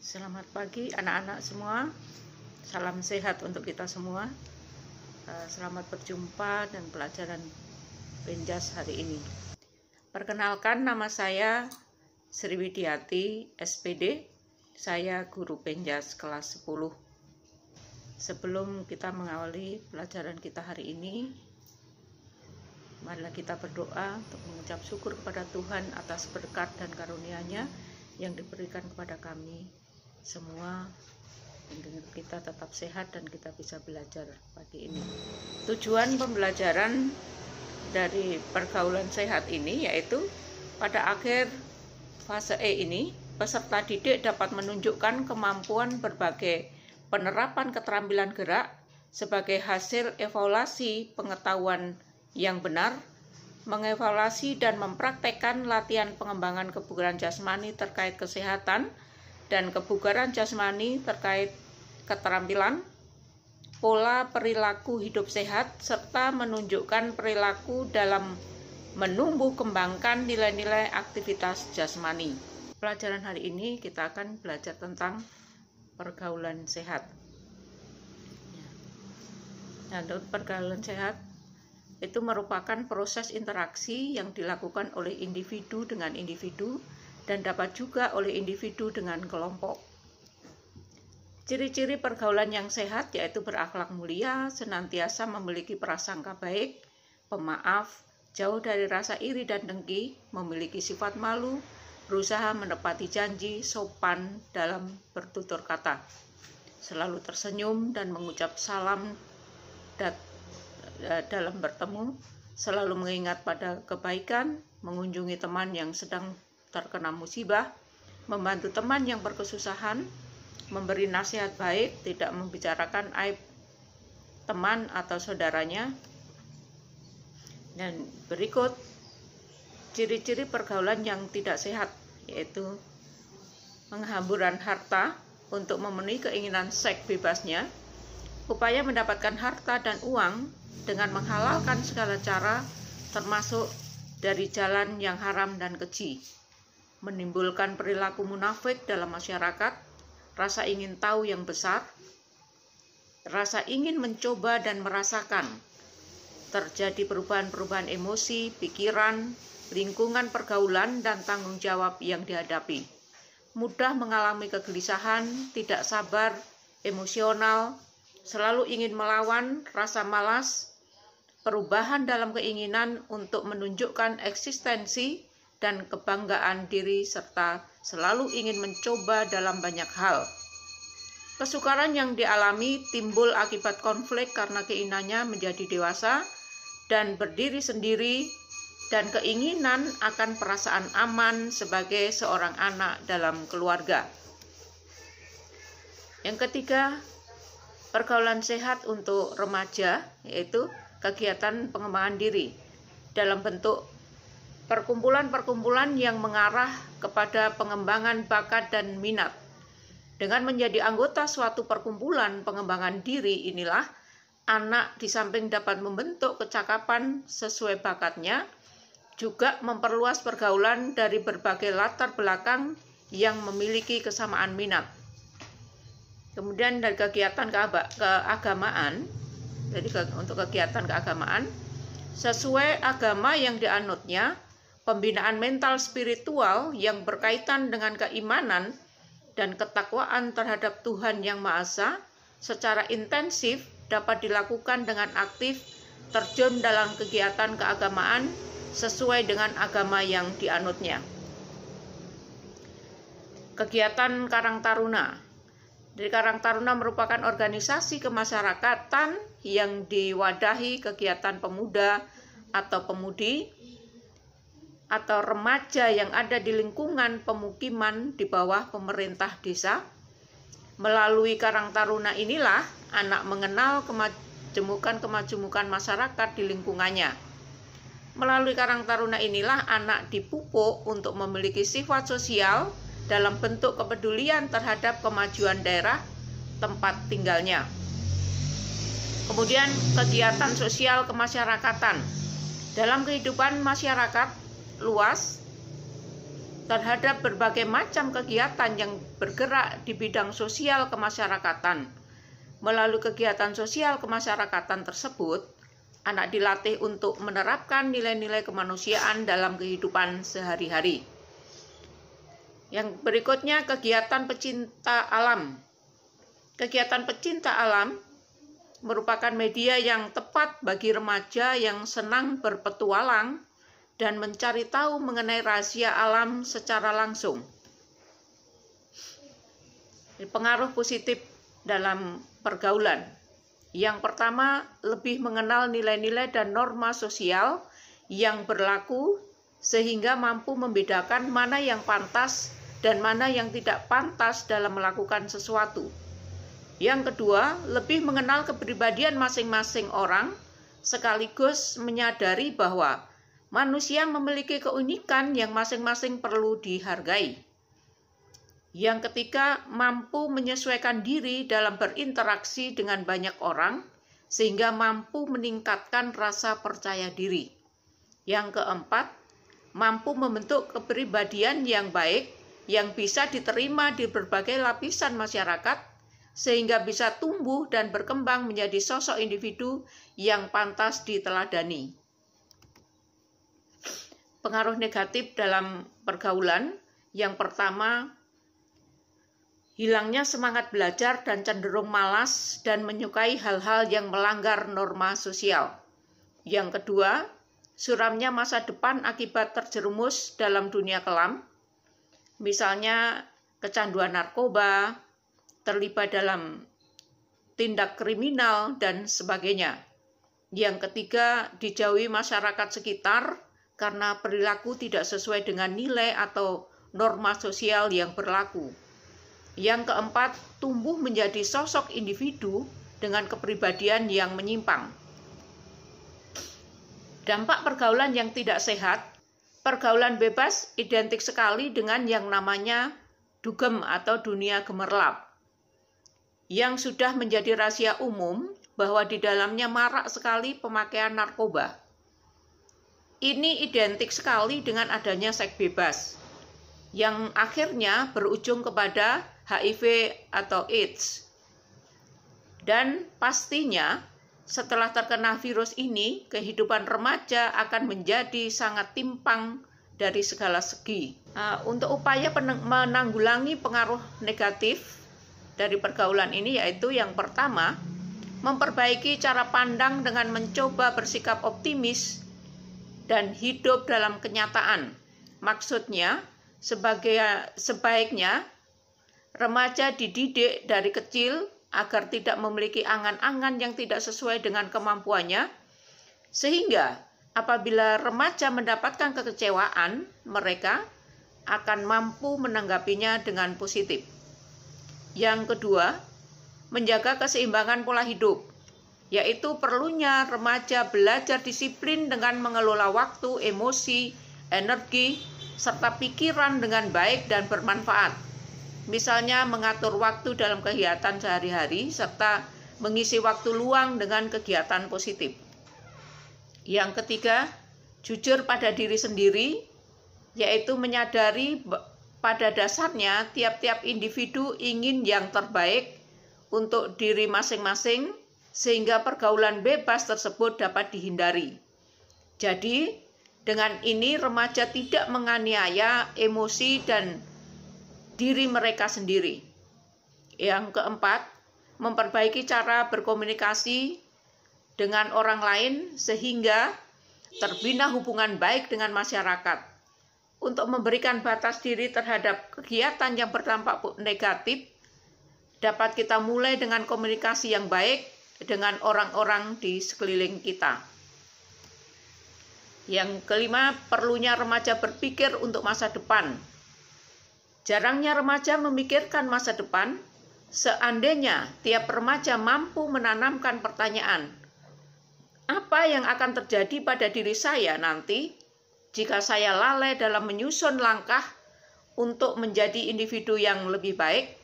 Selamat pagi anak-anak semua. Salam sehat untuk kita semua. Eh, selamat berjumpa dan pelajaran Penjas hari ini. Perkenalkan nama saya Sri Widiati SPD. Saya guru Penjas kelas 10. Sebelum kita mengawali pelajaran kita hari ini, marilah kita berdoa untuk mengucap syukur kepada Tuhan atas berkat dan karunia-Nya yang diberikan kepada kami semua kita tetap sehat dan kita bisa belajar pagi ini. Tujuan pembelajaran dari pergaulan sehat ini yaitu pada akhir fase E ini peserta didik dapat menunjukkan kemampuan berbagai penerapan keterampilan gerak sebagai hasil evaluasi pengetahuan yang benar, mengevaluasi dan mempraktekkan latihan pengembangan kebugaran jasmani terkait kesehatan, dan kebugaran jasmani terkait keterampilan, pola perilaku hidup sehat, serta menunjukkan perilaku dalam menumbuh kembangkan nilai-nilai aktivitas jasmani. Pelajaran hari ini kita akan belajar tentang pergaulan sehat. Ya. Nah, pergaulan sehat itu merupakan proses interaksi yang dilakukan oleh individu dengan individu dan dapat juga oleh individu dengan kelompok. Ciri-ciri pergaulan yang sehat yaitu berakhlak mulia, senantiasa memiliki prasangka baik, pemaaf, jauh dari rasa iri dan dengki, memiliki sifat malu, berusaha menepati janji, sopan dalam bertutur kata, selalu tersenyum dan mengucap salam eh, dalam bertemu, selalu mengingat pada kebaikan, mengunjungi teman yang sedang terkena musibah, membantu teman yang berkesusahan, memberi nasihat baik, tidak membicarakan aib teman atau saudaranya. Dan berikut ciri-ciri pergaulan yang tidak sehat yaitu penghamburan harta untuk memenuhi keinginan seks bebasnya, upaya mendapatkan harta dan uang dengan menghalalkan segala cara termasuk dari jalan yang haram dan keji menimbulkan perilaku munafik dalam masyarakat, rasa ingin tahu yang besar, rasa ingin mencoba dan merasakan. Terjadi perubahan-perubahan emosi, pikiran, lingkungan pergaulan, dan tanggung jawab yang dihadapi. Mudah mengalami kegelisahan, tidak sabar, emosional, selalu ingin melawan, rasa malas, perubahan dalam keinginan untuk menunjukkan eksistensi dan kebanggaan diri serta selalu ingin mencoba dalam banyak hal. Kesukaran yang dialami timbul akibat konflik karena keinginannya menjadi dewasa dan berdiri sendiri dan keinginan akan perasaan aman sebagai seorang anak dalam keluarga. Yang ketiga, pergaulan sehat untuk remaja yaitu kegiatan pengembangan diri dalam bentuk perkumpulan-perkumpulan yang mengarah kepada pengembangan bakat dan minat. Dengan menjadi anggota suatu perkumpulan pengembangan diri inilah anak di samping dapat membentuk kecakapan sesuai bakatnya, juga memperluas pergaulan dari berbagai latar belakang yang memiliki kesamaan minat. Kemudian dari kegiatan keagamaan, jadi untuk kegiatan keagamaan, sesuai agama yang dianutnya, pembinaan mental spiritual yang berkaitan dengan keimanan dan ketakwaan terhadap Tuhan Yang Maha Esa secara intensif dapat dilakukan dengan aktif terjun dalam kegiatan keagamaan sesuai dengan agama yang dianutnya. Kegiatan Karang Taruna dari Karang Taruna merupakan organisasi kemasyarakatan yang diwadahi kegiatan pemuda atau pemudi atau remaja yang ada di lingkungan pemukiman di bawah pemerintah desa. Melalui Karang Taruna inilah anak mengenal kemajemukan-kemajemukan masyarakat di lingkungannya. Melalui Karang Taruna inilah anak dipupuk untuk memiliki sifat sosial dalam bentuk kepedulian terhadap kemajuan daerah tempat tinggalnya. Kemudian kegiatan sosial kemasyarakatan. Dalam kehidupan masyarakat, luas terhadap berbagai macam kegiatan yang bergerak di bidang sosial kemasyarakatan. Melalui kegiatan sosial kemasyarakatan tersebut, anak dilatih untuk menerapkan nilai-nilai kemanusiaan dalam kehidupan sehari-hari. Yang berikutnya, kegiatan pecinta alam. Kegiatan pecinta alam merupakan media yang tepat bagi remaja yang senang berpetualang dan mencari tahu mengenai rahasia alam secara langsung. Pengaruh positif dalam pergaulan. Yang pertama, lebih mengenal nilai-nilai dan norma sosial yang berlaku sehingga mampu membedakan mana yang pantas dan mana yang tidak pantas dalam melakukan sesuatu. Yang kedua, lebih mengenal kepribadian masing-masing orang sekaligus menyadari bahwa Manusia memiliki keunikan yang masing-masing perlu dihargai. Yang ketiga, mampu menyesuaikan diri dalam berinteraksi dengan banyak orang, sehingga mampu meningkatkan rasa percaya diri. Yang keempat, mampu membentuk kepribadian yang baik yang bisa diterima di berbagai lapisan masyarakat, sehingga bisa tumbuh dan berkembang menjadi sosok individu yang pantas diteladani pengaruh negatif dalam pergaulan. Yang pertama, hilangnya semangat belajar dan cenderung malas dan menyukai hal-hal yang melanggar norma sosial. Yang kedua, suramnya masa depan akibat terjerumus dalam dunia kelam. Misalnya kecanduan narkoba, terlibat dalam tindak kriminal dan sebagainya. Yang ketiga, dijauhi masyarakat sekitar karena perilaku tidak sesuai dengan nilai atau norma sosial yang berlaku. Yang keempat, tumbuh menjadi sosok individu dengan kepribadian yang menyimpang. Dampak pergaulan yang tidak sehat, pergaulan bebas identik sekali dengan yang namanya dugem atau dunia gemerlap. Yang sudah menjadi rahasia umum bahwa di dalamnya marak sekali pemakaian narkoba ini identik sekali dengan adanya seks bebas yang akhirnya berujung kepada HIV atau AIDS. Dan pastinya setelah terkena virus ini, kehidupan remaja akan menjadi sangat timpang dari segala segi. Uh, untuk upaya menanggulangi pengaruh negatif dari pergaulan ini yaitu yang pertama, memperbaiki cara pandang dengan mencoba bersikap optimis dan hidup dalam kenyataan. Maksudnya, sebagai sebaiknya remaja dididik dari kecil agar tidak memiliki angan-angan yang tidak sesuai dengan kemampuannya, sehingga apabila remaja mendapatkan kekecewaan, mereka akan mampu menanggapinya dengan positif. Yang kedua, menjaga keseimbangan pola hidup yaitu perlunya remaja belajar disiplin dengan mengelola waktu, emosi, energi, serta pikiran dengan baik dan bermanfaat. Misalnya mengatur waktu dalam kegiatan sehari-hari serta mengisi waktu luang dengan kegiatan positif. Yang ketiga, jujur pada diri sendiri, yaitu menyadari pada dasarnya tiap-tiap individu ingin yang terbaik untuk diri masing-masing sehingga pergaulan bebas tersebut dapat dihindari. Jadi, dengan ini remaja tidak menganiaya emosi dan diri mereka sendiri. Yang keempat, memperbaiki cara berkomunikasi dengan orang lain sehingga terbina hubungan baik dengan masyarakat. Untuk memberikan batas diri terhadap kegiatan yang berdampak negatif, dapat kita mulai dengan komunikasi yang baik dengan orang-orang di sekeliling kita. Yang kelima, perlunya remaja berpikir untuk masa depan. Jarangnya remaja memikirkan masa depan. Seandainya tiap remaja mampu menanamkan pertanyaan, apa yang akan terjadi pada diri saya nanti jika saya lalai dalam menyusun langkah untuk menjadi individu yang lebih baik?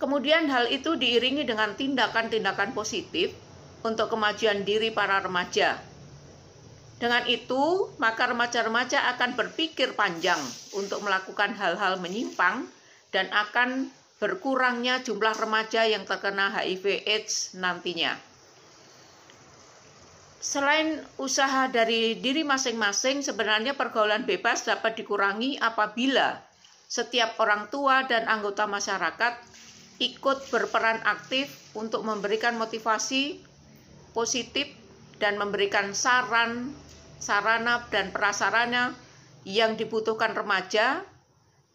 Kemudian hal itu diiringi dengan tindakan-tindakan positif untuk kemajuan diri para remaja. Dengan itu, maka remaja-remaja akan berpikir panjang untuk melakukan hal-hal menyimpang dan akan berkurangnya jumlah remaja yang terkena HIV AIDS nantinya. Selain usaha dari diri masing-masing, sebenarnya pergaulan bebas dapat dikurangi apabila setiap orang tua dan anggota masyarakat ikut berperan aktif untuk memberikan motivasi positif dan memberikan saran, sarana dan prasarana yang dibutuhkan remaja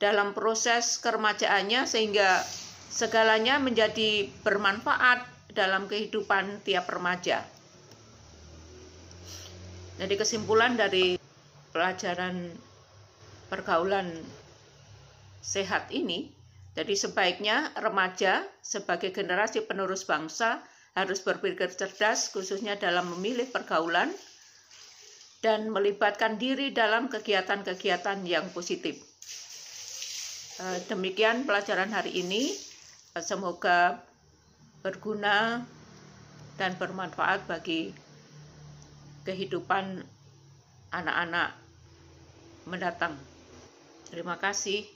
dalam proses keremajaannya sehingga segalanya menjadi bermanfaat dalam kehidupan tiap remaja. Jadi kesimpulan dari pelajaran pergaulan sehat ini jadi sebaiknya remaja sebagai generasi penerus bangsa harus berpikir cerdas khususnya dalam memilih pergaulan dan melibatkan diri dalam kegiatan-kegiatan yang positif. Eh, demikian pelajaran hari ini. Eh, semoga berguna dan bermanfaat bagi kehidupan anak-anak mendatang. Terima kasih.